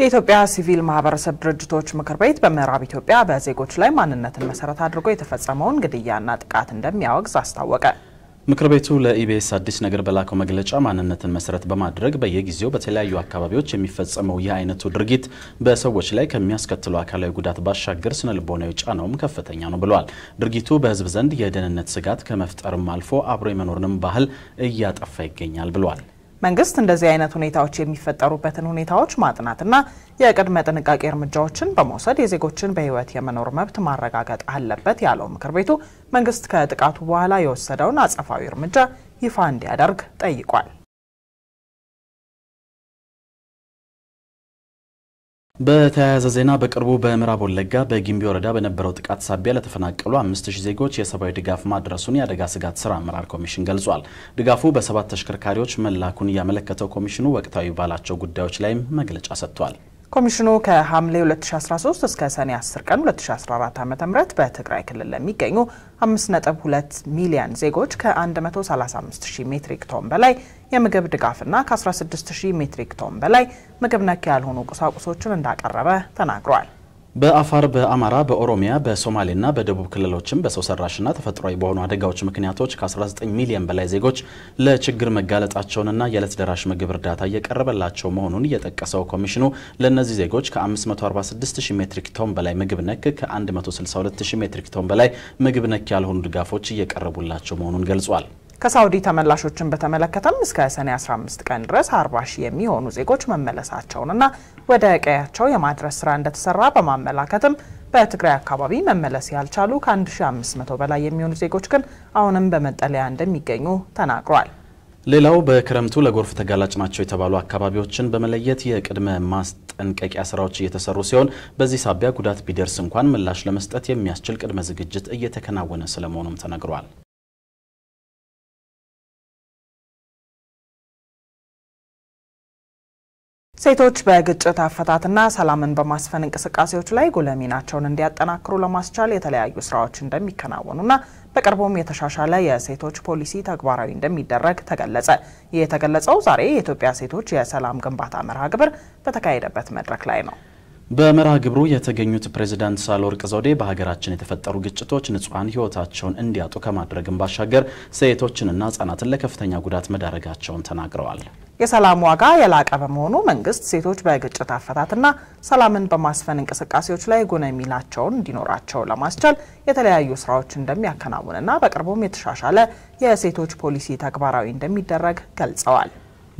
የኢትዮጵያ ሲቪል ማህበረሰብ ድርጅቶች ምክር ቤት በምዕራብ ኢትዮጵያ በዜጎች ላይ ማንነትን መሰረት አድርጎ የተፈጸመውን ግድያና ጥቃት እንደሚያወግዝ አስታወቀ። ምክር ቤቱ ለኢቢኤስ አዲስ ነገር በላከው መግለጫ ማንነትን መሰረት በማድረግ በየጊዜው በተለያዩ አካባቢዎች የሚፈጸመው ይህ አይነቱ ድርጊት በሰዎች ላይ ከሚያስከትለው አካላዊ ጉዳት ባሻገር ስነ ልቦናዊ ጫናውም ከፍተኛ ነው ብሏል። ድርጊቱ በህዝብ ዘንድ የደህንነት ስጋት ከመፍጠርም አልፎ አብሮ የመኖርንም ባህል እያጠፋ ይገኛል ብሏል። መንግስት እንደዚህ አይነት ሁኔታዎች የሚፈጠሩበትን ሁኔታዎች ማጥናትና የቅድመ ጥንቃቄ እርምጃዎችን በመውሰድ የዜጎችን በህይወት የመኖር መብት ማረጋገጥ አለበት ያለው ምክር ቤቱ መንግስት ከጥቃቱ በኋላ የወሰደውን አጸፋዊ እርምጃ ይፋ እንዲያደርግ ጠይቋል። በተያያዘ ዜና በቅርቡ በምዕራብ ወለጋ በጊምቢ ወረዳ በነበረው ጥቃት ሳቢያ ለተፈናቀሉ አምስት ሺህ ዜጎች የሰብአዊ ድጋፍ ማድረሱን የአደጋ ስጋት ስራ አመራር ኮሚሽን ገልጿል። ድጋፉ በሰባት ተሽከርካሪዎች መላኩን እያመለከተው። ኮሚሽኑ ወቅታዊ ባላቸው ጉዳዮች ላይም መግለጫ ሰጥቷል። ኮሚሽኑ ከሐምሌ 2013 እስከ ሰኔ 10 ቀን 2014 ዓ.ም በትግራይ ክልል ለሚገኙ 5.2 ሚሊዮን ዜጎች ከ 135000 ሜትሪክ ቶን በላይ የምግብ ድጋፍና ከ16 ሜትሪክ ቶን በላይ ምግብ ነክ ያልሆኑ ቁሳቁሶችን እንዳቀረበ ተናግሯል። በአፋር፣ በአማራ፣ በኦሮሚያ፣ በሶማሌና በደቡብ ክልሎችም በሰው ሰራሽና ተፈጥሯዊ በሆኑ አደጋዎች ምክንያቶች ከ19 ሚሊዮን በላይ ዜጎች ለችግር መጋለጣቸውንና የዕለት ደራሽ ምግብ እርዳታ እየቀረበላቸው መሆኑን የጠቀሰው ኮሚሽኑ ለእነዚህ ዜጎች ከ546 ሜትሪክ ቶን በላይ ምግብ ነክ፣ ከ162 ሜትሪክ ቶን በላይ ምግብ ነክ ያልሆኑ ድጋፎች እየቀረቡላቸው መሆኑን ገልጿል። ከሳውዲ ተመላሾችን በተመለከተም እስከ ሰኔ 15 ቀን ድረስ 40 ሺህ የሚሆኑ ዜጎች መመለሳቸውንና ወደ ቀያቸው የማድረስ ስራ እንደተሰራ በማመላከትም በትግራይ አካባቢ መመለስ ያልቻሉ ከ1500 በላይ የሚሆኑ ዜጎች ግን አሁንም በመጠለያ እንደሚገኙ ተናግሯል። ሌላው በክረምቱ ለጎርፍ ተጋላጭ ናቸው የተባሉ አካባቢዎችን በመለየት የቅድመ ማስጠንቀቂያ ስራዎች እየተሰሩ ሲሆን በዚህ ሳቢያ ጉዳት ቢደርስ እንኳን ምላሽ ለመስጠት የሚያስችል ቅድመ ዝግጅት እየተከናወነ ስለመሆኑም ተነግሯል። ሴቶች በግጭት አፈታትና ሰላምን በማስፈን እንቅስቃሴዎች ላይ ጉልህ ሚናቸውን እንዲያጠናክሩ ለማስቻል የተለያዩ ስራዎች እንደሚከናወኑና በቅርቡም የተሻሻለ የሴቶች ፖሊሲ ተግባራዊ እንደሚደረግ ተገለጸ። ይህ የተገለጸው ዛሬ የኢትዮጵያ ሴቶች የሰላም ግንባታ መርሃ ግብር በተካሄደበት መድረክ ላይ ነው። በመርሃ ግብሩ የተገኙት ፕሬዚዳንት ሳህለወርቅ ዘውዴ በሀገራችን የተፈጠሩ ግጭቶች ንጹሐን ሕይወታቸውን እንዲያጡ ከማድረግም ባሻገር ሴቶችንና ሕጻናትን ለከፍተኛ ጉዳት መዳረጋቸውን ተናግረዋል። የሰላም ዋጋ የላቀ በመሆኑ መንግስት ሴቶች በግጭት አፈታትና ሰላምን በማስፈን እንቅስቃሴዎች ላይ ጎነ ሚናቸውን እንዲኖራቸው ለማስቻል የተለያዩ ስራዎች እንደሚያከናውንና በቅርቡም የተሻሻለ የሴቶች ፖሊሲ ተግባራዊ እንደሚደረግ ገልጸዋል።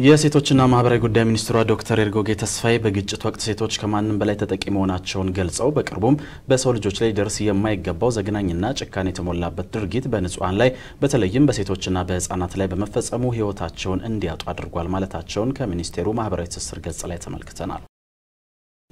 የሴቶችና ማህበራዊ ጉዳይ ሚኒስትሯ ዶክተር ኤርጎጌ ተስፋዬ በግጭት ወቅት ሴቶች ከማንም በላይ ተጠቂ መሆናቸውን ገልጸው በቅርቡም በሰው ልጆች ላይ ደርስ የማይገባው ዘግናኝና ጭካኔ የተሞላበት ድርጊት በንጹሐን ላይ በተለይም በሴቶችና በህጻናት ላይ በመፈጸሙ ህይወታቸውን እንዲያጡ አድርጓል ማለታቸውን ከሚኒስቴሩ ማህበራዊ ትስስር ገጽ ላይ ተመልክተናል።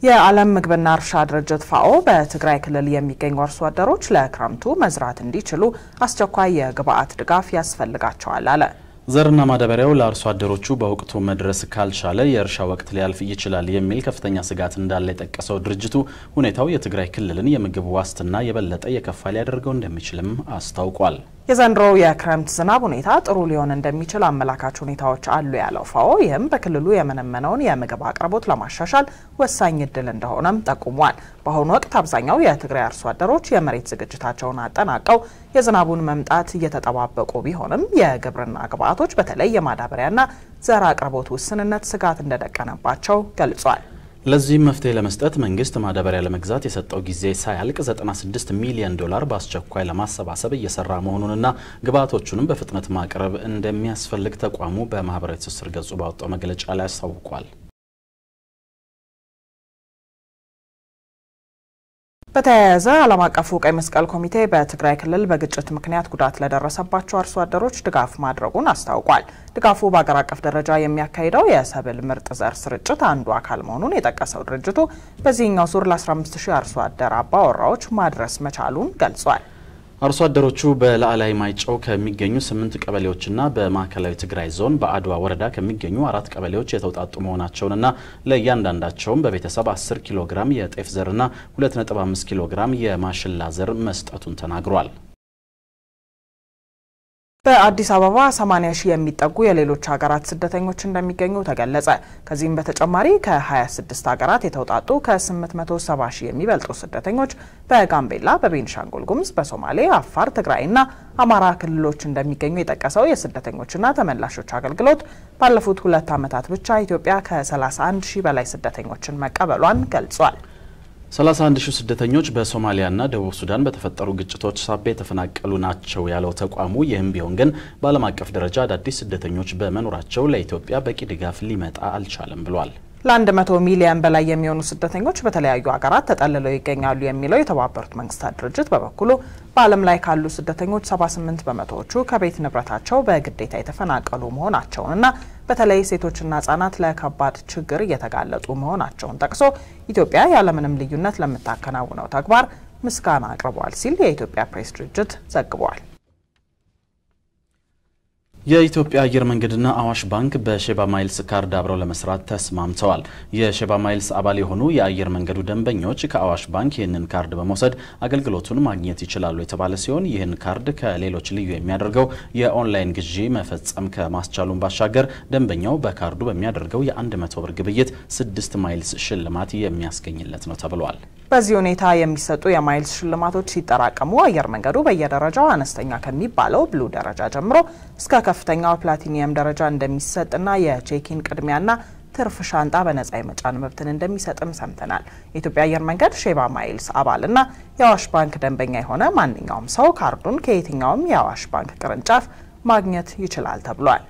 የዓለም ምግብና እርሻ ድርጅት ፋኦ በትግራይ ክልል የሚገኙ አርሶ አደሮች ለክረምቱ መዝራት እንዲችሉ አስቸኳይ የግብአት ድጋፍ ያስፈልጋቸዋል አለ። ዘርና ማዳበሪያው ለአርሶ አደሮቹ በወቅቱ መድረስ ካልቻለ የእርሻ ወቅት ሊያልፍ ይችላል የሚል ከፍተኛ ስጋት እንዳለ የጠቀሰው ድርጅቱ ሁኔታው የትግራይ ክልልን የምግብ ዋስትና የበለጠ የከፋ ሊያደርገው እንደሚችልም አስታውቋል። የዘንድሮው የክረምት ዝናብ ሁኔታ ጥሩ ሊሆን እንደሚችል አመላካች ሁኔታዎች አሉ ያለው ፋኦ ይህም በክልሉ የመነመነውን የምግብ አቅርቦት ለማሻሻል ወሳኝ እድል እንደሆነም ጠቁሟል። በአሁኑ ወቅት አብዛኛው የትግራይ አርሶ አደሮች የመሬት ዝግጅታቸውን አጠናቀው የዝናቡን መምጣት እየተጠባበቁ ቢሆንም የግብርና ግብዓቶች በተለይ የማዳበሪያና ዘር አቅርቦት ውስንነት ስጋት እንደደቀነባቸው ገልጿል። ለዚህም መፍትሄ ለመስጠት መንግስት ማዳበሪያ ለመግዛት የሰጠው ጊዜ ሳያልቅ 96 ሚሊዮን ዶላር በአስቸኳይ ለማሰባሰብ እየሰራ መሆኑንና ግብዓቶቹንም በፍጥነት ማቅረብ እንደሚያስፈልግ ተቋሙ በማህበራዊ ትስስር ገጹ ባወጣው መግለጫ ላይ አስታውቋል። በተያያዘ ዓለም አቀፉ ቀይ መስቀል ኮሚቴ በትግራይ ክልል በግጭት ምክንያት ጉዳት ለደረሰባቸው አርሶ አደሮች ድጋፍ ማድረጉን አስታውቋል። ድጋፉ በአገር አቀፍ ደረጃ የሚያካሂደው የሰብል ምርጥ ዘር ስርጭት አንዱ አካል መሆኑን የጠቀሰው ድርጅቱ በዚህኛው ዙር ለ15 ሺህ አርሶ አደር አባወራዎች ማድረስ መቻሉን ገልጿል። አርሶ አደሮቹ በላዕላይ ማይጨው ከሚገኙ ስምንት ቀበሌዎችና በማዕከላዊ ትግራይ ዞን በአድዋ ወረዳ ከሚገኙ አራት ቀበሌዎች የተውጣጡ መሆናቸውንና ለእያንዳንዳቸውም በቤተሰብ 10 ኪሎ ግራም የጤፍ ዘርና 2.5 ኪሎ ግራም የማሽላ ዘር መስጠቱን ተናግሯል። በአዲስ አበባ 80 ሺህ የሚጠጉ የሌሎች ሀገራት ስደተኞች እንደሚገኙ ተገለጸ። ከዚህም በተጨማሪ ከ26 ሀገራት የተውጣጡ ከ870 ሺህ የሚበልጡ ስደተኞች በጋምቤላ፣ በቤንሻንጉል ጉምዝ በሶማሌ፣ አፋር፣ ትግራይና አማራ ክልሎች እንደሚገኙ የጠቀሰው የስደተኞችና ተመላሾች አገልግሎት ባለፉት ሁለት ዓመታት ብቻ ኢትዮጵያ ከ31 ሺህ በላይ ስደተኞችን መቀበሏን ገልጿል። 31 ሺህ ስደተኞች በሶማሊያና ደቡብ ሱዳን በተፈጠሩ ግጭቶች ሳቢያ የተፈናቀሉ ናቸው ያለው ተቋሙ፣ ይህም ቢሆን ግን በዓለም አቀፍ ደረጃ አዳዲስ ስደተኞች በመኖራቸው ለኢትዮጵያ በቂ ድጋፍ ሊመጣ አልቻለም ብሏል። ለ100 ሚሊዮን በላይ የሚሆኑ ስደተኞች በተለያዩ ሀገራት ተጠልለው ይገኛሉ የሚለው የተባበሩት መንግስታት ድርጅት በበኩሉ በዓለም ላይ ካሉ ስደተኞች 78 በመቶዎቹ ከቤት ንብረታቸው በግዴታ የተፈናቀሉ መሆናቸውንና በተለይ ሴቶችና ህጻናት ለከባድ ችግር እየተጋለጡ መሆናቸውን ጠቅሶ ኢትዮጵያ ያለምንም ልዩነት ለምታከናውነው ተግባር ምስጋና አቅርቧል ሲል የኢትዮጵያ ፕሬስ ድርጅት ዘግቧል። የኢትዮጵያ አየር መንገድና አዋሽ ባንክ በሼባ ማይልስ ካርድ አብረው ለመስራት ተስማምተዋል። የሼባ ማይልስ አባል የሆኑ የአየር መንገዱ ደንበኞች ከአዋሽ ባንክ ይህንን ካርድ በመውሰድ አገልግሎቱን ማግኘት ይችላሉ የተባለ ሲሆን ይህን ካርድ ከሌሎች ልዩ የሚያደርገው የኦንላይን ግዢ መፈጸም ከማስቻሉን ባሻገር ደንበኛው በካርዱ በሚያደርገው የአንድ መቶ ብር ግብይት ስድስት ማይልስ ሽልማት የሚያስገኝለት ነው ተብሏል። በዚህ ሁኔታ የሚሰጡ የማይልስ ሽልማቶች ሲጠራቀሙ አየር መንገዱ በየደረጃው አነስተኛ ከሚባለው ብሉ ደረጃ ጀምሮ እስከ ከፍተኛው ፕላቲኒየም ደረጃ እንደሚሰጥና የቼኪን ቅድሚያና ትርፍ ሻንጣ በነጻ የመጫን መብትን እንደሚሰጥም ሰምተናል። የኢትዮጵያ አየር መንገድ ሼባ ማይልስ አባልና የአዋሽ ባንክ ደንበኛ የሆነ ማንኛውም ሰው ካርዱን ከየትኛውም የአዋሽ ባንክ ቅርንጫፍ ማግኘት ይችላል ተብሏል።